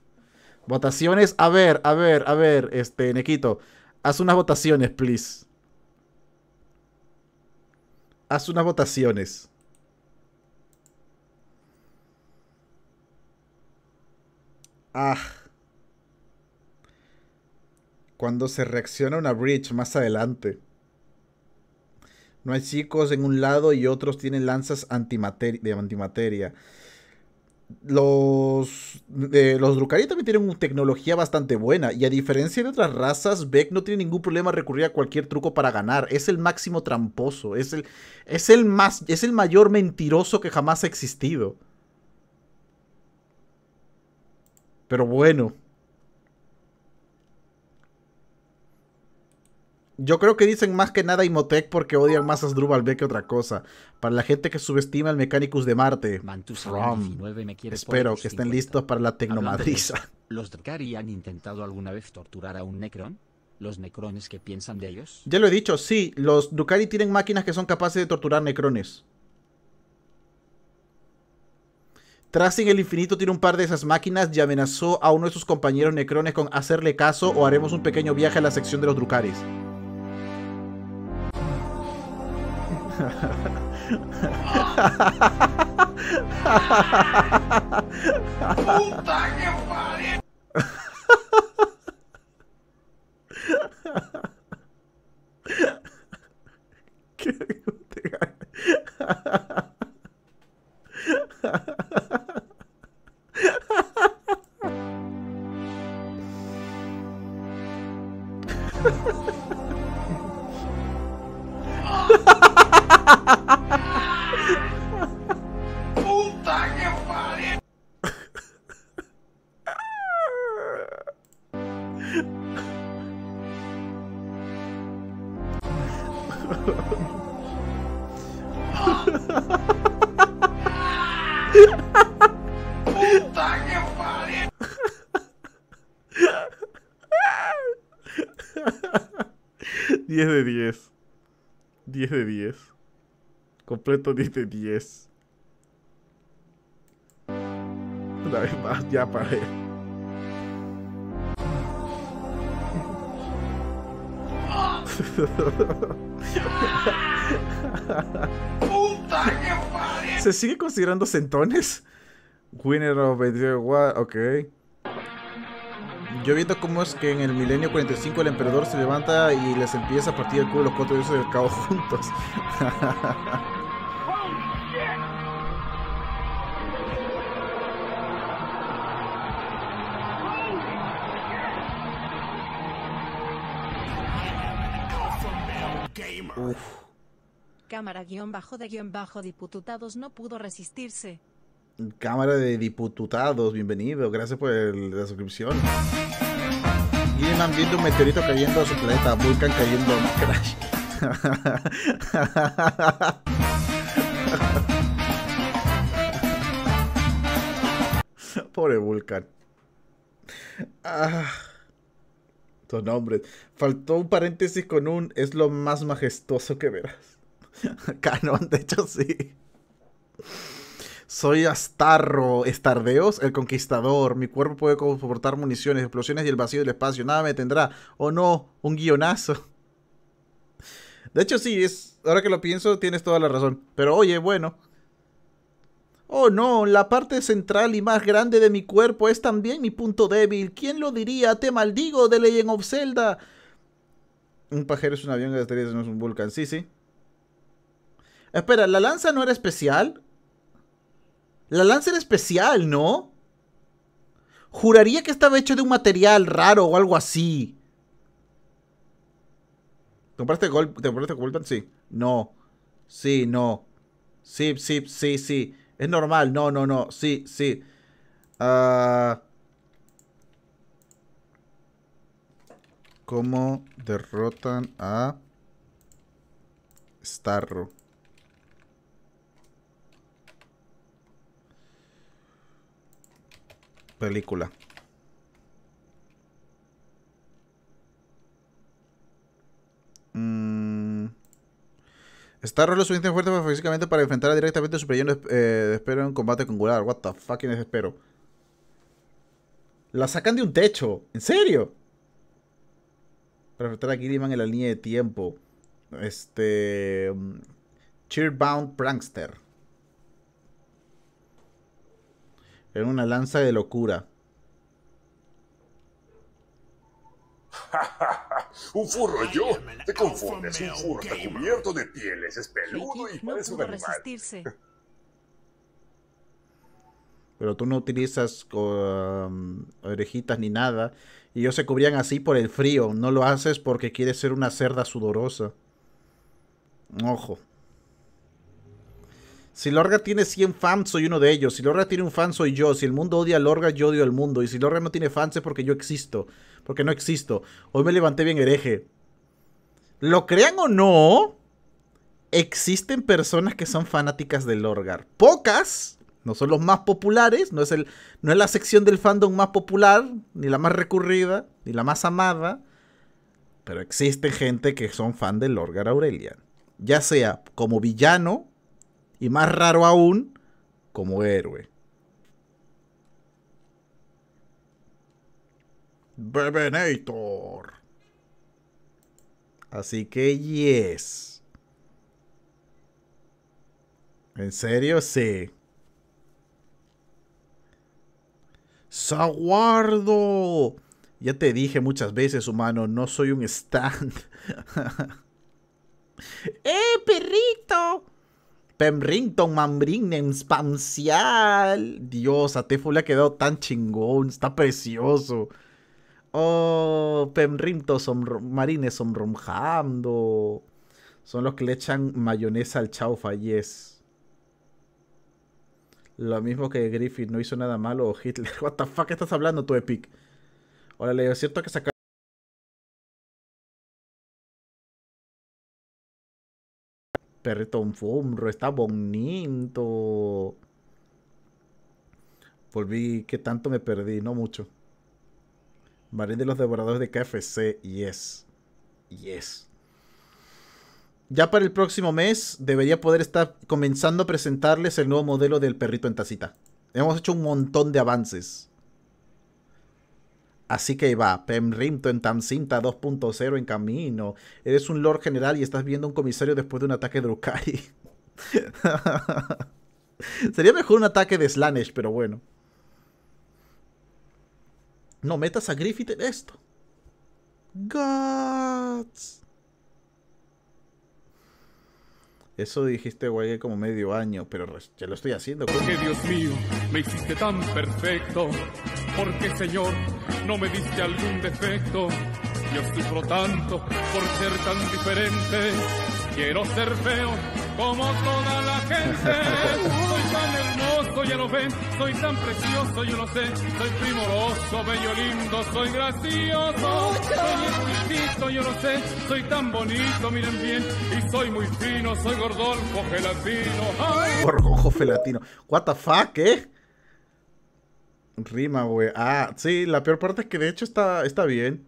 Votaciones. A ver, a ver, a ver, este, Nequito. Haz unas votaciones, please. Haz unas votaciones. Ah. Cuando se reacciona una bridge más adelante. No hay chicos en un lado y otros tienen lanzas de antimateria. Los, eh, los también tienen una tecnología bastante buena. Y a diferencia de otras razas, Beck no tiene ningún problema recurrir a cualquier truco para ganar. Es el máximo tramposo. Es el, es el, más, es el mayor mentiroso que jamás ha existido. Pero bueno. Yo creo que dicen más que nada Imotec porque odian más a Asdrúbal que otra cosa. Para la gente que subestima el Mechanicus de Marte, rom espero que estén listos para la tecnomadriza. ¿Los Drukari han intentado alguna vez torturar a un Necron? ¿Los Necrones que piensan de ellos? Ya lo he dicho, sí, los Drukari tienen máquinas que son capaces de torturar Necrones. Tracing el Infinito tiene un par de esas máquinas y amenazó a uno de sus compañeros necrones con hacerle caso o haremos un pequeño viaje a la sección de los drucares. Ha ha ha! 10 de 10. Completo 10 de 10. Una vez más, ya paré. ¡Puta que pare! ¿Se sigue considerando centones? Winner of the... World, Ok yo viendo cómo es que en el milenio 45 el emperador se levanta y les empieza a partir el culo los cuatro dioses del caos juntos. Cámara guión bajo de guión bajo diputados no pudo resistirse. Cámara de Diputados, bienvenido, gracias por la suscripción. Y viendo un meteorito cayendo a su planeta, Vulcan cayendo, crash. Pobre Vulcan. Ah, tu Faltó un paréntesis con un es lo más majestuoso que verás. Canon, de hecho sí. Soy Astarro, Estardeos, el conquistador. Mi cuerpo puede soportar municiones, explosiones y el vacío del espacio. Nada me tendrá. O no, un guionazo. De hecho, sí, es. Ahora que lo pienso, tienes toda la razón. Pero oye, bueno. Oh no, la parte central y más grande de mi cuerpo es también mi punto débil. ¿Quién lo diría? Te maldigo de Legend of Zelda. Un pajero es un avión de estrellas, no es un vulcan. Sí, sí. Espera, ¿la lanza no era especial? La lanza era especial, ¿no? Juraría que estaba hecho de un material raro o algo así. ¿Te compraste Gold, ¿te compraste Sí. No. Sí, no. Sí, sí, sí, sí. Es normal. No, no, no. Sí, sí. Ah. ¿Cómo derrotan a Starro? película. Mm. Star Está lo suficiente fuerte físicamente para enfrentar directamente a su eh, espero en combate gular What the fucking espero La sacan de un techo. ¿En serio? Para enfrentar a Gilliman en la línea de tiempo. Este. Mm, Cheerbound Prankster. Era una lanza de locura. un furro yo. Te confundes, un furro está cubierto de pieles, es peludo y parece un Resistirse. Pero tú no utilizas um, orejitas ni nada. Y ellos se cubrían así por el frío. No lo haces porque quieres ser una cerda sudorosa. Ojo. Si Lorga tiene 100 fans, soy uno de ellos. Si Lorga tiene un fan, soy yo. Si el mundo odia a Lorga, yo odio al mundo. Y si Lorga no tiene fans, es porque yo existo. Porque no existo. Hoy me levanté bien hereje. Lo crean o no, existen personas que son fanáticas del Lorgar. Pocas, no son los más populares, no es, el, no es la sección del fandom más popular, ni la más recurrida, ni la más amada. Pero existe gente que son fan del Lorgar Aurelian. Ya sea como villano, y más raro aún, como héroe. Bebenator. Así que yes. ¿En serio? Sí. Saguardo. Ya te dije muchas veces, humano, no soy un stand. ¡Eh, perrito! Pemrington, Mambringnen, Spamcial. Dios, a Tefu le ha quedado tan chingón, está precioso. Oh, Pemrington, Marines, Somromjando. Son los que le echan mayonesa al chau Fallez. Lo mismo que Griffith, no hizo nada malo Hitler. What estás hablando, tú Epic? Órale le cierto que sacaron. Perrito fumro está bonito. Volví, que tanto me perdí, no mucho. Marín de los Devoradores de KFC, yes. Yes. Ya para el próximo mes debería poder estar comenzando a presentarles el nuevo modelo del perrito en tacita. Hemos hecho un montón de avances. Así que va, Pemrimto en Tamsinta 2.0 en camino. Eres un Lord General y estás viendo un comisario después de un ataque de Drukari. Sería mejor un ataque de Slanesh, pero bueno. No metas a Griffith en esto. Gods. Eso dijiste, güey, como medio año, pero ya lo estoy haciendo. Porque, Dios mío, me hiciste tan perfecto porque Señor no me diste algún defecto. Yo sufro tanto por ser tan diferente. Quiero ser feo como toda la gente. Soy tan hermoso, ya lo ven. Soy tan precioso, yo lo sé. Soy primoroso, bello, lindo, soy gracioso. Soy exquisito, yo lo sé. Soy tan bonito, miren bien. Y soy muy fino, soy gordolfo, gelatino. Gordolfo, gelatino. What the fuck, eh? Rima, güey. Ah, sí, la peor parte es que de hecho está, está bien.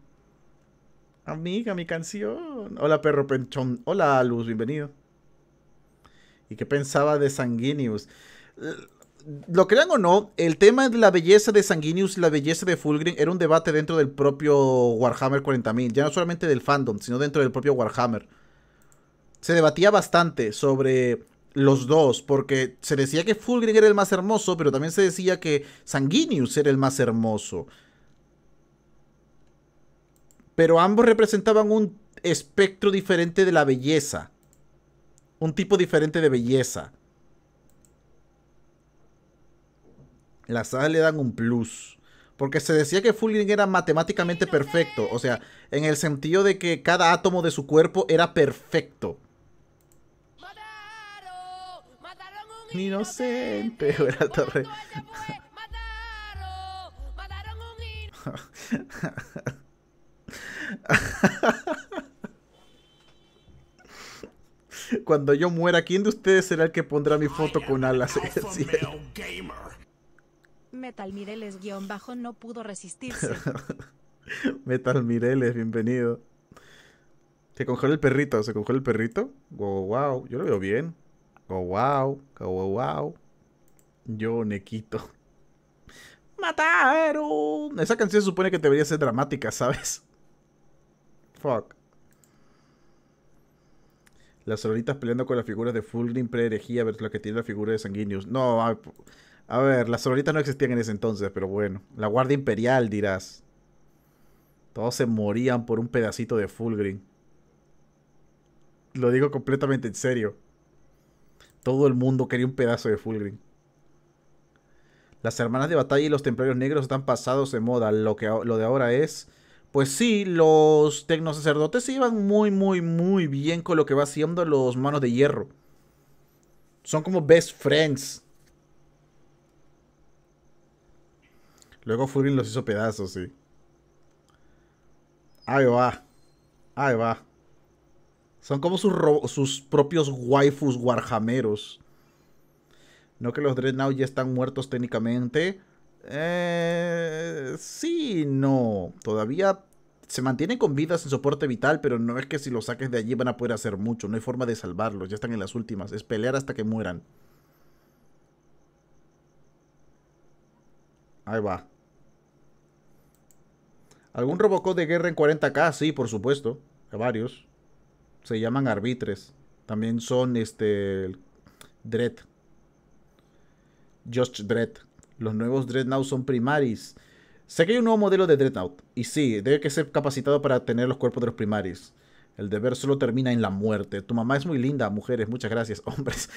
Amiga, mi canción. Hola, perro penchón. Hola, Luz, bienvenido. ¿Y qué pensaba de Sanguinius? Lo crean o no, el tema de la belleza de Sanguinius y la belleza de Fulgrim era un debate dentro del propio Warhammer 40.000. Ya no solamente del fandom, sino dentro del propio Warhammer. Se debatía bastante sobre los dos, porque se decía que Fulgrim era el más hermoso, pero también se decía que Sanguinius era el más hermoso. Pero ambos representaban un espectro diferente de la belleza. Un tipo diferente de belleza. Las hadas le dan un plus. Porque se decía que Fulgrim era matemáticamente perfecto. O sea, en el sentido de que cada átomo de su cuerpo era perfecto. inocente, güey, torre. Cuando yo muera, ¿quién de ustedes será el que pondrá mi foto con alas? Metal Mireles guión bajo no pudo resistirse. Metal Mireles, bienvenido. Se congeló el perrito, se congeló el perrito. wow, yo lo veo bien. Wow, wow Yo, Nequito. ¡Mataron! Esa canción se supone que debería ser dramática, ¿sabes? Fuck. Las sororitas peleando con las figuras de Fulgrim pre-herejía versus la que tiene la figura de Sanguinius. No, a, ver, las sororitas no existían en ese entonces, pero bueno. La Guardia Imperial, dirás. Todos se morían por un pedacito de Fulgrim. Lo digo completamente en serio. Todo el mundo quería un pedazo de Fulgrim. Las hermanas de batalla y los templarios negros están pasados de moda. Lo, que, lo de ahora es. Pues sí, los tecnosacerdotes se iban muy, muy, muy bien con lo que va haciendo los manos de hierro. Son como best friends. Luego Fulgrim los hizo pedazos, sí. Ahí va. Ahí va. Son como sus, propios waifus warjameros. No que los Dreadnought ya están muertos técnicamente. Eh, sí, no. Todavía se mantienen con vidas en soporte vital, pero no es que si los saques de allí van a poder hacer mucho. No hay forma de salvarlos. Ya están en las últimas. Es pelear hasta que mueran. Ahí va. ¿Algún Robocop de guerra en 40k? Sí, por supuesto. varios se llaman arbitres. También son este Dread. Just Dread. Los nuevos dreadnought son primaris. Sé que hay un nuevo modelo de Dreadnought. Y sí, debe que ser capacitado para tener los cuerpos de los primaris. El deber solo termina en la muerte. Tu mamá es muy linda, mujeres. Muchas gracias, hombres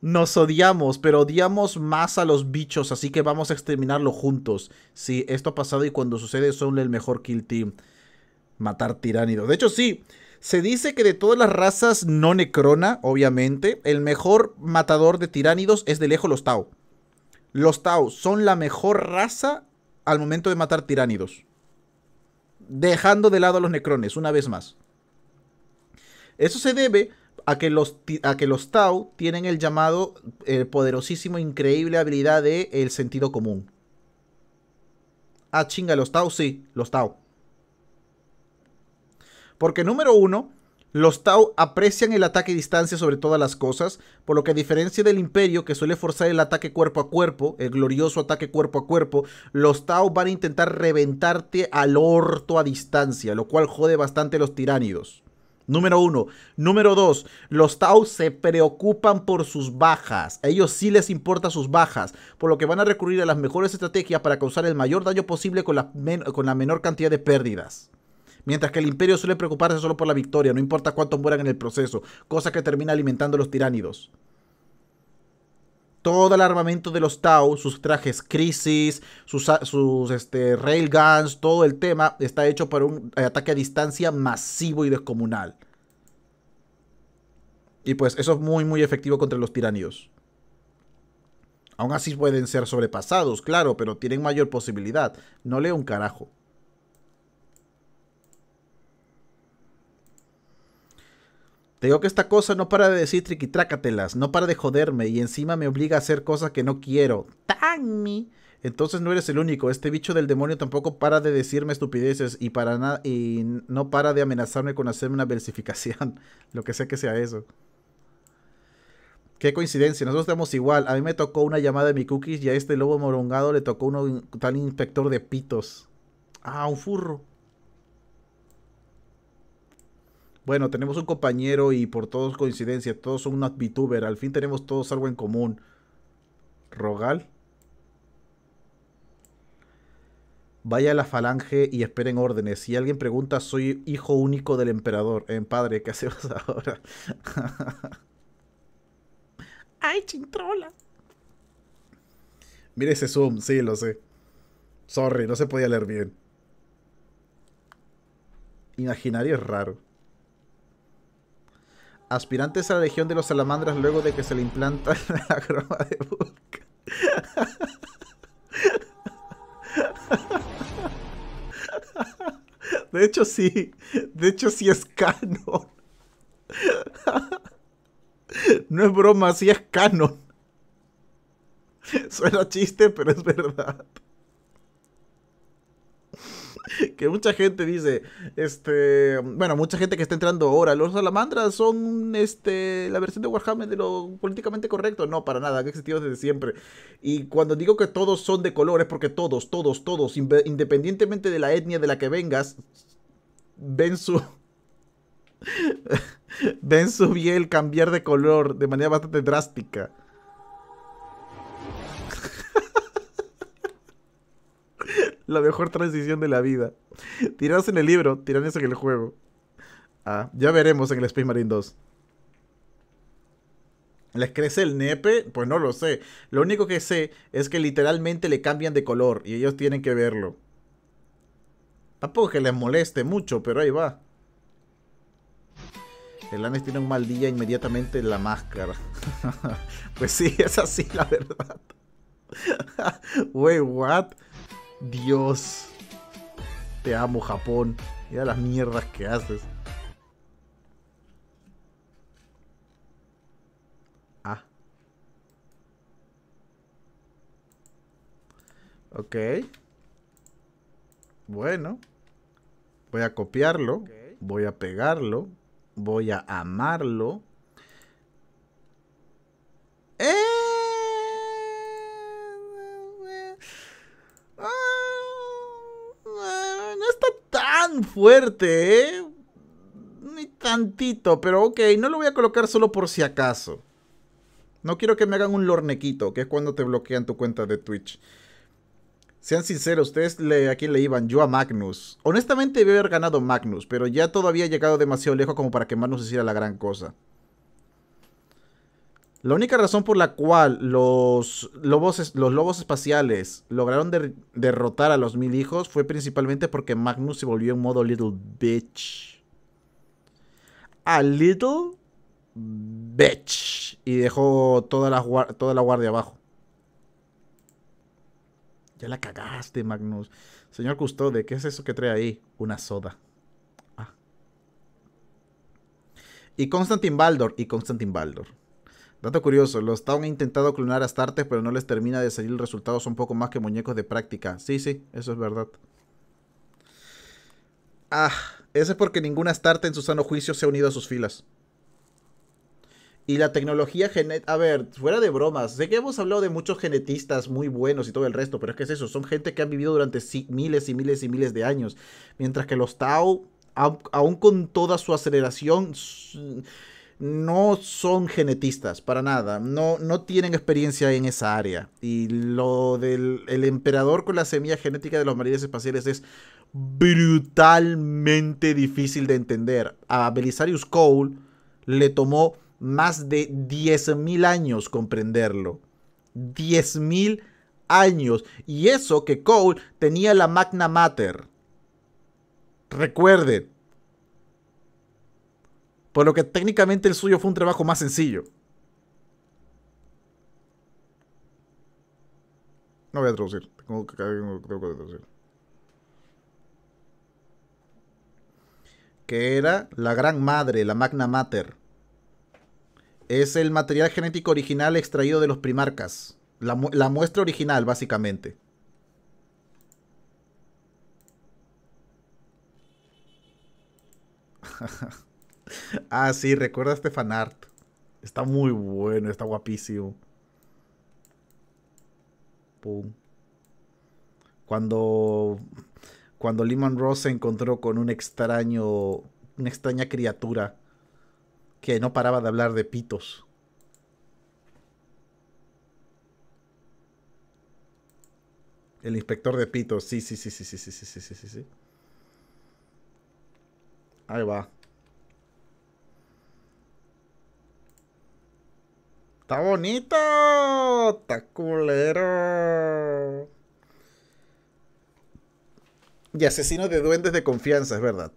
nos odiamos, pero odiamos más a los bichos, así que vamos a exterminarlo juntos. Sí, esto ha pasado y cuando sucede son el mejor kill team. Matar tiránidos. De hecho, sí. Se dice que de todas las razas no necrona, obviamente, el mejor matador de tiránidos es de lejos los Tau. Los Tau son la mejor raza al momento de matar tiránidos. Dejando de lado a los necrones, una vez más. Eso se debe a que los, a que los Tau tienen el llamado eh, poderosísimo, increíble habilidad de el sentido común. Ah, chinga, los Tau, sí, los Tau. Porque número uno, los Tau aprecian el ataque a distancia sobre todas las cosas, por lo que a diferencia del Imperio, que suele forzar el ataque cuerpo a cuerpo, el glorioso ataque cuerpo a cuerpo, los Tau van a intentar reventarte al orto a distancia, lo cual jode bastante a los tiránidos. Número uno. Número dos, los Taos se preocupan por sus bajas. A ellos sí les importa sus bajas, por lo que van a recurrir a las mejores estrategias para causar el mayor daño posible con la, con la menor cantidad de pérdidas. Mientras que el imperio suele preocuparse solo por la victoria, no importa cuántos mueran en el proceso, cosa que termina alimentando a los tiránidos todo el armamento de los Tau, sus trajes crisis, sus, este, railguns, todo el tema está hecho para un eh, ataque a distancia masivo y descomunal. Y pues eso es muy muy efectivo contra los tiraníos. Aún así pueden ser sobrepasados, claro, pero tienen mayor posibilidad. No leo un carajo. Te digo que esta cosa no para de decir triquitrácatelas, no para de joderme y encima me obliga a hacer cosas que no quiero. mí Entonces no eres el único, este bicho del demonio tampoco para de decirme estupideces y, para y no para de amenazarme con hacerme una versificación, lo que sea que sea eso. Qué coincidencia, nosotros estamos igual. A mí me tocó una llamada de mi cookies y a este lobo morongado le tocó un tal inspector de pitos. Ah, un furro. bueno, tenemos un compañero y por todos coincidencias todos son unos VTuber, al fin tenemos todos algo en común. Rogal. Vaya a la falange y esperen órdenes. Si alguien pregunta, soy hijo único del emperador. En padre, ¿qué hacemos ahora? ¡Ay, chintrola! Mire ese zoom, sí, lo sé. Sorry, no se podía leer bien. Imaginario es raro. Aspirantes a la legión de los salamandras luego de que se le implanta la croma de Vulca. De hecho sí, de hecho sí es canon. No es broma, sí es canon. Suena chiste, pero es verdad. que mucha gente dice, este, bueno, mucha gente que está entrando ahora, los salamandras son este la versión de Warhammer de lo políticamente correcto, no, para nada, han existido desde siempre. Y cuando digo que todos son de color es porque todos, todos, todos, independientemente de la etnia de la que vengas, ven su ven su piel cambiar de color de manera bastante drástica. La mejor transición de la vida. Tirarse en el libro, tirarse en el juego. Ah, ya veremos en el Space Marine 2. ¿Les crece el nepe? Pues no lo sé. Lo único que sé es que literalmente le cambian de color y ellos tienen que verlo. Tampoco que les moleste mucho, pero ahí va. El tiene un mal día inmediatamente en la máscara. pues sí, es así la verdad. Wey, what? Dios. Te amo, Japón. Mira las mierdas que haces. Ah. Ok. Bueno. Voy a copiarlo. Voy a pegarlo. Voy a amarlo. fuerte, ¿eh? Ni tantito, pero ok, no lo voy a colocar solo por si acaso. No quiero que me hagan un lornequito, que es cuando te bloquean tu cuenta de Twitch. Sean sinceros, ¿ustedes a quién le iban? Yo a Magnus. Honestamente debe haber ganado Magnus, pero ya todavía he llegado demasiado lejos como para que Magnus hiciera la gran cosa. La única razón por la cual los lobos, los lobos espaciales lograron derrotar a los mil hijos fue principalmente porque Magnus se volvió en modo little bitch. A little bitch. Y dejó toda la, toda la guardia abajo. Ya la cagaste, Magnus. Señor Custode, ¿qué es eso que trae ahí? Una soda. Ah. Y Constantin Baldor. Y Constantin Baldor. Dato curioso, los Tao han intentado clonar a Startes, pero no les termina de salir el resultado, son poco más que muñecos de práctica. Sí, sí, eso es verdad. Ah, eso es porque ninguna Astarte en su sano juicio se ha unido a sus filas. Y la tecnología genética... A ver, fuera de bromas, sé que hemos hablado de muchos genetistas muy buenos y todo el resto, pero es que es eso, son gente que han vivido durante miles y miles y miles de años. Mientras que los Tau, aún con toda su aceleración no son genetistas para nada, no, no tienen experiencia en esa área. Y lo del emperador con la semilla genética de los marines espaciales es brutalmente difícil de entender. A Belisarius Cole le tomó más de 10.000 años comprenderlo. 10.000 años. Y eso que Cole tenía la Magna Mater. Recuerden, por lo que técnicamente el suyo fue un trabajo más sencillo. No voy a traducir. Tengo que, traducir. Que era la gran madre, la magna mater. Es el material genético original extraído de los primarcas. La, la muestra original, básicamente. ah, sí, recuerda Stefan Art. Está muy bueno, está guapísimo. Pum. Cuando. Cuando Lehman Ross se encontró con un extraño. Una extraña criatura. Que no paraba de hablar de pitos. El inspector de pitos, sí, sí, sí, sí, sí, sí, sí, sí, sí, sí. Ahí va. Está bonito. Está culero. Y asesino de duendes de confianza, es verdad.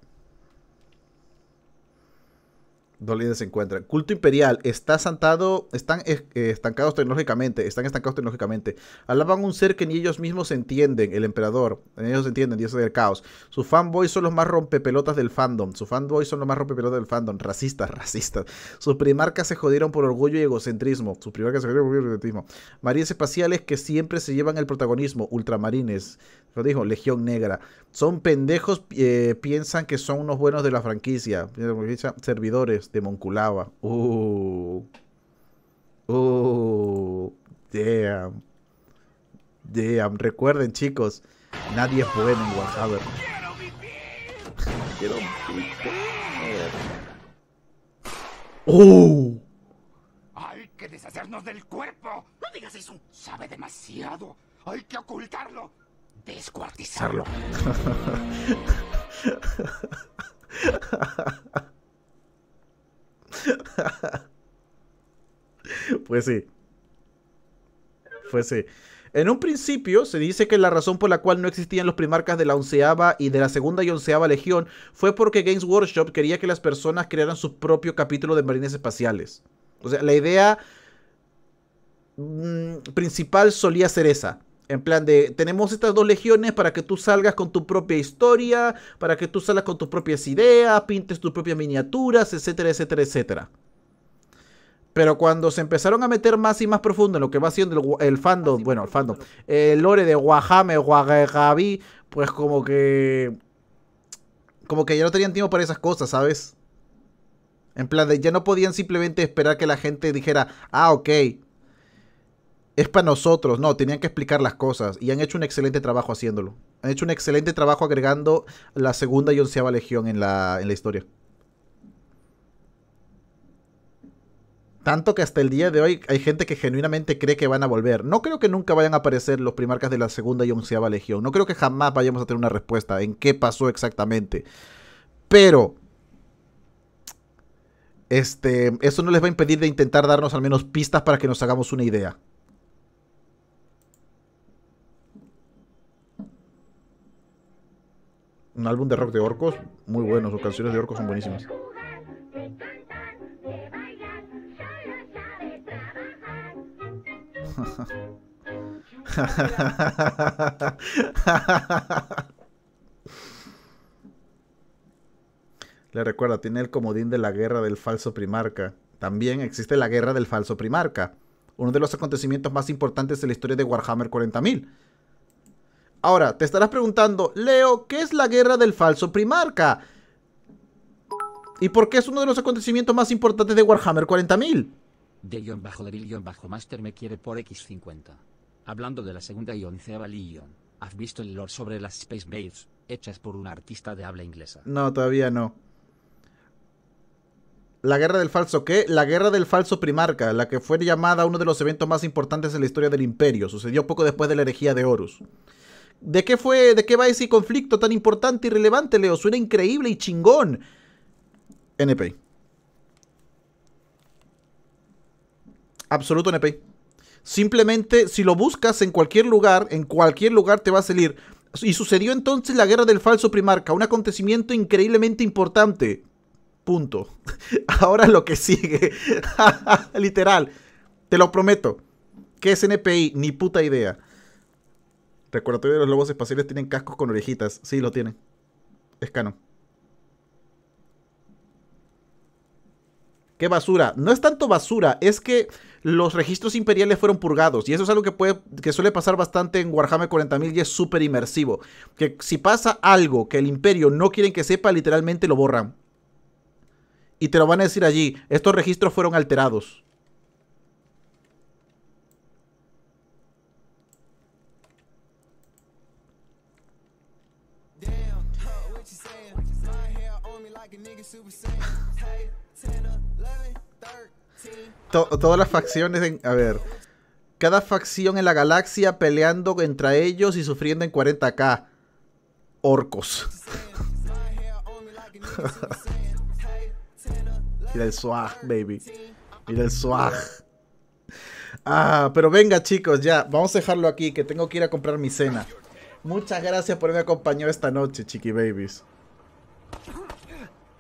Dolina se encuentran. Culto imperial está santado. están eh, estancados tecnológicamente, están estancados tecnológicamente. Alaban un ser que ni ellos mismos entienden, el emperador. Ni ellos entienden, dios del caos. Sus fanboys son los más rompepelotas del fandom. Sus fanboys son los más rompepelotas del fandom. Racistas, racistas. Sus primarcas se jodieron por orgullo y egocentrismo. Sus primarcas se jodieron por orgullo y egocentrismo. Marines espaciales que siempre se llevan el protagonismo. Ultramarines. Lo dijo, Legión Negra. Son pendejos, eh, piensan que son unos buenos de la franquicia. Servidores Demonculaba este, Oh. Uh. Oh. Uh. Damn. Damn. Recuerden, chicos, nadie es bueno en Whatsapp Quiero ¡Oh! ¡Hay que deshacernos del cuerpo! ¡No digas eso! Sabe demasiado. ¡Hay que ocultarlo! ¡Descuartizarlo! pues sí. Pues sí. En un principio se dice que la razón por la cual no existían los primarcas de la onceava y de la segunda y onceava legión fue porque Games Workshop quería que las personas crearan su propio capítulo de marines espaciales. O sea, la idea mm, principal solía ser esa. En plan de, tenemos estas dos legiones para que tú salgas con tu propia historia, para que tú salgas con tus propias ideas, pintes tus propias miniaturas, etcétera, etcétera, etcétera. Pero cuando se empezaron a meter más y más profundo en lo que va siendo el, fandom, bueno, el fandom, el lore de Wahame, Wagabi, pues como que. Como que ya no tenían tiempo para esas cosas, ¿sabes? En plan de, ya no podían simplemente esperar que la gente dijera, ah, ok, es para nosotros. No, tenían que explicar las cosas y han hecho un excelente trabajo haciéndolo. Han hecho un excelente trabajo agregando la segunda y onceava legión en la, historia. Tanto que hasta el día de hoy hay gente que genuinamente cree que van a volver. No creo que nunca vayan a aparecer los primarcas de la segunda y onceava legión. No creo que jamás vayamos a tener una respuesta en qué pasó exactamente. Pero este, eso no les va a impedir de intentar darnos al menos pistas para que nos hagamos una idea. un álbum de rock de orcos muy bueno, sus canciones de orcos son buenísimas. Le recuerda, tiene el comodín de la guerra del falso primarca. También existe la guerra del falso primarca, uno de los acontecimientos más importantes de la historia de Warhammer 40.000 Ahora, te estarás preguntando, Leo, ¿qué es la guerra del falso primarca? ¿Y por qué es uno de los acontecimientos más importantes de Warhammer 40.000? bajo bajo master me quiere por X50. Hablando de la segunda y ¿has visto el lore sobre las Space Maids, hechas por un artista de habla inglesa? No, todavía no. ¿La guerra del falso qué? La guerra del falso primarca, la que fue llamada uno de los eventos más importantes en la historia del imperio. Sucedió poco después de la herejía de Horus. ¿De qué fue, de qué va ese conflicto tan importante y relevante, Leo? Suena increíble y chingón. NP. Absoluto NPI Simplemente, si lo buscas en cualquier lugar, en cualquier lugar te va a salir. Y sucedió entonces la guerra del falso primarca, un acontecimiento increíblemente importante. Punto. Ahora lo que sigue. Literal. Te lo prometo. ¿Qué es NPI? Ni puta idea. Recordatorio de los lobos espaciales tienen cascos con orejitas. Sí, lo tienen. Es ¡Qué basura! No es tanto basura, es que los registros imperiales fueron purgados. Y eso es algo que, puede, que suele pasar bastante en Warhammer 40.000 y es súper inmersivo. Que si pasa algo que el imperio no quieren que sepa, literalmente lo borran. Y te lo van a decir allí, estos registros fueron alterados. todas las facciones. En, a ver. Cada facción en la galaxia peleando entre ellos y sufriendo en 40k. Orcos. Mira el swag, baby. Mira el swag. Ah, pero venga, chicos, ya. Vamos a dejarlo aquí, que tengo que ir a comprar mi cena. Muchas gracias por haberme acompañado esta noche, chiqui babies.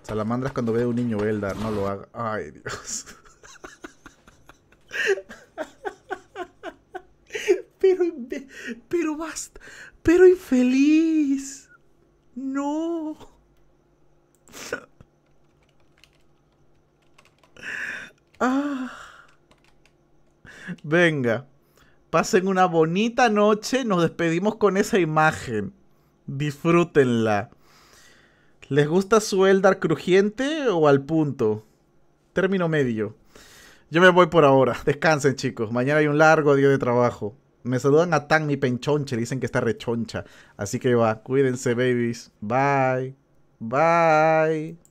Salamandras cuando ve a un niño Eldar, no lo haga. Ay, Dios. Pero, pero basta, pero infeliz. No. Ah. Venga, pasen una bonita noche, nos despedimos con esa imagen. Disfrútenla. ¿Les gusta su crujiente o al punto? Término medio. Yo me voy por ahora. Descansen, chicos. Mañana hay un largo día de trabajo. Me saludan a Tan mi penchonche, dicen que está rechoncha. Así que va, cuídense, babies. Bye. Bye.